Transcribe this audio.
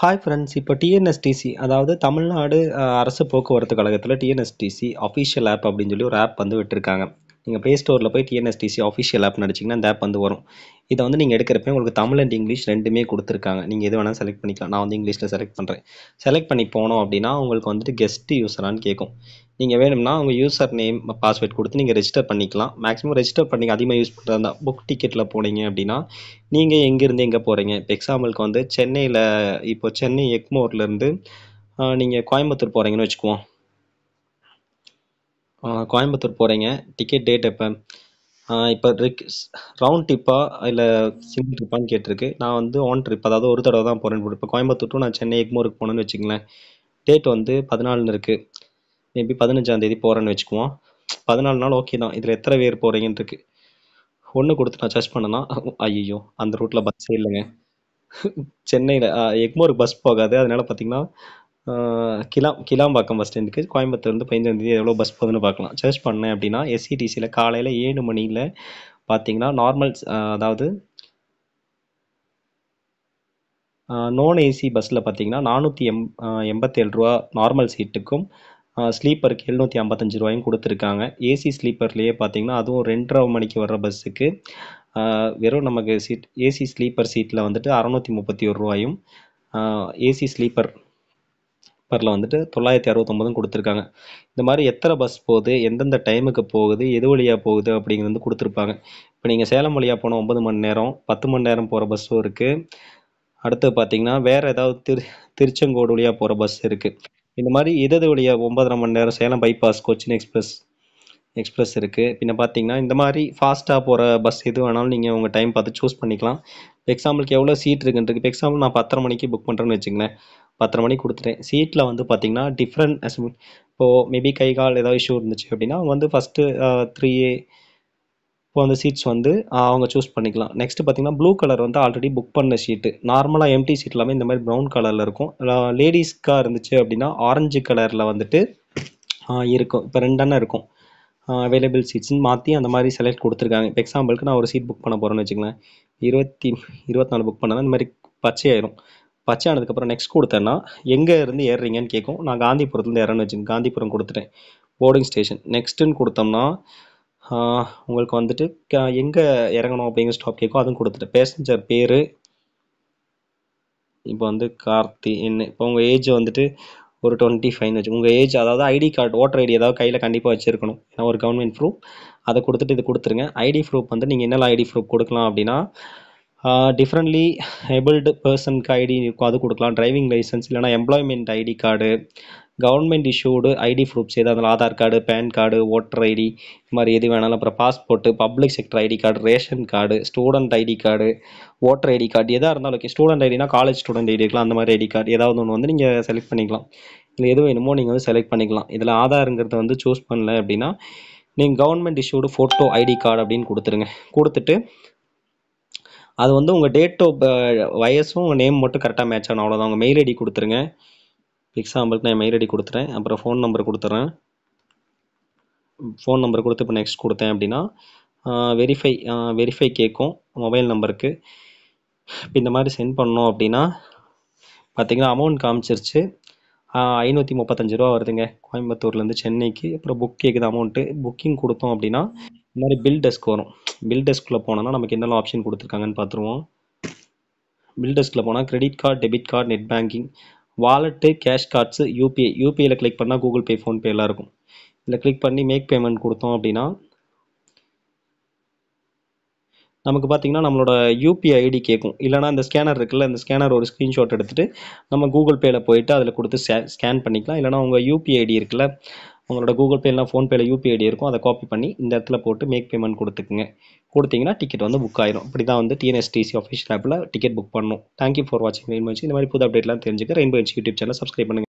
hi friends இப்போ TNSTC அதாவது தமிழ்நாடு அரசு போக்குவரத்து கழகத்தில் டிஎன்எஸ்டிசி அஃபிஷியல் ஆப் அப்படின்னு சொல்லி ஒரு ஆப் வந்து விட்டுருக்காங்க நீங்கள் ப்ளே ஸ்டோரில் போய் டிஎன்எஸ்டிசி அஃபிஷியல் ஆப் நடிச்சிங்கன்னா அந்த ஆப் வந்து வரும் இதை வந்து நீங்கள் எடுக்கிறப்ப உங்களுக்கு தமிழ் அண்ட் இங்கிலீஷ் ரெண்டுமே கொடுத்துருக்காங்க நீங்கள் எது வேணால் செலக்ட் பண்ணிக்கலாம் நான் வந்து இங்கிலீஷில் செலக்ட் பண்ணுறேன் செலக்ட் பண்ணி போனோம் அப்படின்னா உங்களுக்கு வந்துட்டு கெஸ்ட் யூஸரான்னு கேட்கும் நீங்கள் வேணும்னா உங்கள் யூசர் நேம் பாஸ்வேர்ட் கொடுத்து நீங்கள் ரெஜிஸ்டர் பண்ணிக்கலாம் மேக்ஸிமம் ரெஜிஸ்டர் பண்ணிங்க அதிகமாக யூஸ் பண்ணுறதா இருந்தால் புக் டிக்கெட்டில் போனீங்க அப்படின்னா நீங்கள் எங்கேருந்து எங்கே போகிறீங்க இப்போ எக்ஸாம்பிளுக்கு வந்து சென்னையில் இப்போ சென்னை எக்மோர்லேருந்து நீங்கள் கோயம்புத்தூர் போகிறீங்கன்னு வச்சுக்குவோம் கோயம்புத்தூர் போகிறீங்க டிக்கெட் டேட் எப்போ இப்போ ரிக் ரவுண்ட் ட்ரிப்பா இல்லை சிங்கிள் ட்ரிப்பான்னு கேட்டிருக்கு நான் வந்து ஆன் ட்ரிப் அதாவது ஒரு தடவை தான் போகிறேன்னு இப்போ கோயம்புத்தூர் டு நான் சென்னை எக்மோருக்கு போனேன்னு வச்சுக்கங்களேன் டேட் வந்து பதினாலுன்னு இருக்குது மேபி பதினஞ்சாம் தேதி போகிறேன்னு வச்சுக்குவோம் பதினாலு நாள் ஓகே தான் இதில் எத்தனை பேர் போகிறீங்கன்னு இருக்கு ஒன்று கொடுத்து நான் சர்ச் பண்ணனா ஐயோ அந்த ரூட்டில் பஸ்ஸே இல்லைங்க சென்னையில் எக்மோருக்கு பஸ் போகாது அதனால பார்த்தீங்கன்னா கிலாம் கிலாம்பாக்கம் பஸ் ஸ்டாண்டுக்கு கோயம்புத்தூர்லேருந்து பதினஞ்சாம் தேதி எவ்வளோ பஸ் போகுதுன்னு பார்க்கலாம் சர்ச் பண்ணேன் அப்படின்னா எஸ்சிடிசியில் காலையில் ஏழு மணியில் பார்த்தீங்கன்னா நார்மல் அதாவது நோன் ஏசி பஸ்ஸில் பார்த்தீங்கன்னா நானூற்றி எம் எண்பத்தேழு ரூபா நார்மல் சீட்டுக்கும் ஸ்லீப்பருக்கு எழுநூற்றி ஐம்பத்தஞ்சு ரூபாயும் கொடுத்துருக்காங்க ஏசி ஸ்லீப்பர்லேயே பார்த்தீங்கன்னா அதுவும் ரெண்டரை மணிக்கு வர்ற பஸ்ஸுக்கு வெறும் நமக்கு சீட் ஏசி ஸ்லீப்பர் சீட்டில் வந்துட்டு அறநூற்றி முப்பத்தி ஒரு ரூபாயும் ஏசி ஸ்லீப்பர் பரில் வந்துட்டு தொள்ளாயிரத்தி அறுபத்தொம்பதும் கொடுத்துருக்காங்க இந்த மாதிரி எத்தனை பஸ் போகுது எந்தெந்த டைமுக்கு போகுது எது வழியாக போகுது அப்படிங்கிறது வந்து கொடுத்துருப்பாங்க இப்போ நீங்கள் சேலம் வழியாக போனால் ஒம்பது மணி நேரம் பத்து மணி நேரம் போகிற பஸ்ஸும் இருக்குது அடுத்து பார்த்தீங்கன்னா வேறு ஏதாவது திரு திருச்செங்கோடு வழியாக போகிற பஸ் இருக்குது இந்த மாதிரி இடது வழியாக ஒன்பதரை மணி நேரம் Salem bypass Cochin express express இருக்குது பின்ன பார்த்தீங்கன்னா இந்த மாதிரி ஃபாஸ்ட்டாக போகிற பஸ் எது வேணாலும் நீங்கள் உங்கள் டைம் பார்த்து சூஸ் பண்ணிக்கலாம் இப்போ எக்ஸாம்பிளுக்கு எவ்வளோ சீட் இருக்குன்றது இப்போ எக்ஸாம்பிள் நான் பத்தரை மணிக்கு புக் பண்ணுறேன்னு வச்சுக்கங்களேன் பத்தரை மணிக்கு கொடுத்துட்டேன் சீட்டில் வந்து பார்த்தீங்கன்னா டிஃப்ரெண்ட் இப்போது மேபி கை கால் ஏதாவது இஷ்யூ இருந்துச்சு அப்படின்னா வந்து ஃபஸ்ட்டு த்ரீ ஏ இப்போ அந்த சீட்ஸ் வந்து அவங்க சூஸ் பண்ணிக்கலாம் நெக்ஸ்ட் பார்த்தீங்கன்னா ப்ளூ கலர் வந்து ஆல்ரெடி புக் பண்ண சீட்டு நார்மலாக எம்டி சீட் எல்லாமே இந்த மாதிரி ப்ரௌன் கலரில் இருக்கும் லேடிஸ்க்காக இருந்துச்சு அப்படின்னா ஆரஞ்சு கலரில் வந்துட்டு இருக்கும் இப்போ ரெண்டெண்ணம் இருக்கும் அவைலபிள் சீட்ஸ்ன்னு மாற்றி அந்த மாதிரி செலக்ட் கொடுத்துருக்காங்க இப்போ எக்ஸாம்பிளுக்கு நான் ஒரு சீட் புக் பண்ண போகிறேன்னு வச்சுக்கலேன் இருபத்தி இருபத்தி நாலு புக் பண்ணால் இந்த மாதிரி பச்சையாயிரும் பச்சையானதுக்கப்புறம் நெக்ஸ்ட் கொடுத்தேன்னா எங்கே இருந்து ஏறுறீங்கன்னு கேட்கும் நான் காந்திபுரத்துலேருந்து ஏறேன்னு வச்சுக்கேன் காந்திபுரம் கொடுத்துட்டேன் போர்டிங் ஸ்டேஷன் நெக்ஸ்ட்டுன்னு கொடுத்தோம்னா உங்களுக்கு வந்துட்டு எங்கே இறங்கணும் அப்படிங்கிற ஸ்டாப் கேட்கும் அதுவும் கொடுத்துட்டு பேசஞ்சர் பேர் இப்போ வந்து கார்த்தி என்ன இப்போ உங்கள் ஏஜ் வந்துட்டு ஒரு டுவெண்ட்டி ஃபைவ் வச்சு உங்கள் ஏஜ் அதாவது ஐடி கார்டு ஓட்டர் ஐடி ஏதாவது கையில் கண்டிப்பாக வச்சுருக்கணும் ஏன்னா ஒரு கவர்மெண்ட் ப்ரூஃப் அதை கொடுத்துட்டு இது கொடுத்துருங்க ஐடி ப்ரூஃப் வந்து நீங்கள் என்னெல்லாம் ஐடி ப்ரூஃப் கொடுக்கலாம் அப்படின்னா டிஃப்ரெண்ட்லி ஏபிள்டு பர்சனுக்கு ஐடி இருக்கும் அது கொடுக்கலாம் டிரைவிங் லைசன்ஸ் இல்லைனா employment ID card government issued ID proofs இருந்தாலும் Aadhaar card PAN card voter ID இது மாதிரி எது வேணாலும் அப்புறம் passport public sector ID card ration card student ID card voter ID card எதாக இருந்தாலும் ஓகே ஸ்டூடெண்ட் ஐடினா காலேஜ் ஸ்டூடெண்ட் ஐடி இருக்கலாம் அந்த மாதிரி ஐடி கார்டு ஏதாவது ஒன்று வந்து நீங்கள் செலக்ட் பண்ணிக்கலாம் இல்லை எது வேணுமோ நீங்கள் வந்து செலக்ட் பண்ணிக்கலாம் இதில் ஆதாருங்கிறத வந்து சூஸ் பண்ணல அப்படின்னா நீங்கள் government issued photo ID card அப்படின்னு கொடுத்துருங்க கொடுத்துட்டு அது வந்து உங்கள் டேட் ஆஃப் வயசும் உங்கள் நேம் மட்டும் கரெக்டாக மேட்ச் ஆகணும் அவ்வளோதான் உங்கள் மெயில் ஐடி கொடுத்துருங்க எக்ஸாம்பிளுக்கு நான் மெயில் ஐடி கொடுத்துறேன் அப்புறம் ஃபோன் நம்பர் கொடுத்துட்றேன் ஃபோன் நம்பர் கொடுத்து இப்போ நெக்ஸ்ட் கொடுத்தேன் அப்படின்னா வெரிஃபை வெரிஃபை கேட்கும் மொபைல் நம்பருக்கு இப்போ இந்த மாதிரி சென்ட் பண்ணோம் அப்படின்னா பார்த்தீங்கன்னா அமௌண்ட் காமிச்சிருச்சு ஐநூற்றி முப்பத்தஞ்சு ரூபா வருதுங்க கோயம்புத்தூர்லேருந்து சென்னைக்கு அப்புறம் புக் கேட்குது அமௌண்ட்டு புக்கிங் கொடுத்தோம் அப்படின்னா இந்த மாதிரி பில் டெஸ்க் வரும் பில் டெஸ்கில் போனோன்னா நமக்கு என்னெல்லாம் ஆப்ஷன் கொடுத்துருக்காங்கன்னு பார்த்துருவோம் பில் டெஸ்கில் போனால் credit card debit card net banking wallet cash cards UPI யூபிஐயில் கிளிக் பண்ணால் கூகுள் பே ஃபோன்பே எல்லாம் இருக்கும் இதில் கிளிக் பண்ணி மேக் பேமெண்ட் கொடுத்தோம் அப்படின்னா நமக்கு பார்த்தீங்கன்னா நம்மளோட யூபிஐ ஐடி கேட்கும் இல்லைனா அந்த ஸ்கேனர் இருக்குல்ல இந்த ஸ்கேனர் ஒரு ஸ்க்ரீன்ஷாட் எடுத்துகிட்டு நம்ம கூகுள் பேயில் போயிட்டு அதில் கொடுத்து ஸ்கேன் பண்ணிக்கலாம் இல்லைனா உங்கள் யூபிஐ ஐடி இருக்குல்ல உங்களோட கூகுள் பே ஃபோன்பேல யூபிஐ ஐடி இருக்கும் அதை காப்பி பண்ணி இந்த இடத்துல போட்டு மேக் பேமெண்ட் கொடுத்துக்குங்க கொடுத்தீங்கன்னா டிக்கெட் வந்து புக் ஆயிரும் இப்படி தான் வந்து டிஎன்எஸ்டிசி அஃபிஷியல் ஆப்பில் டிக்கெட் புக் பண்ணணும் தேங்க்யூ ஃபார் வாட்சிங் ரெயின்போ இந்த மாதிரி புது அப்டேட்லாம் தெரிஞ்சுக்க ரெயின்போ யூடியூப் சேனல் சப்ஸ்கிரைப் பண்ணுங்கள்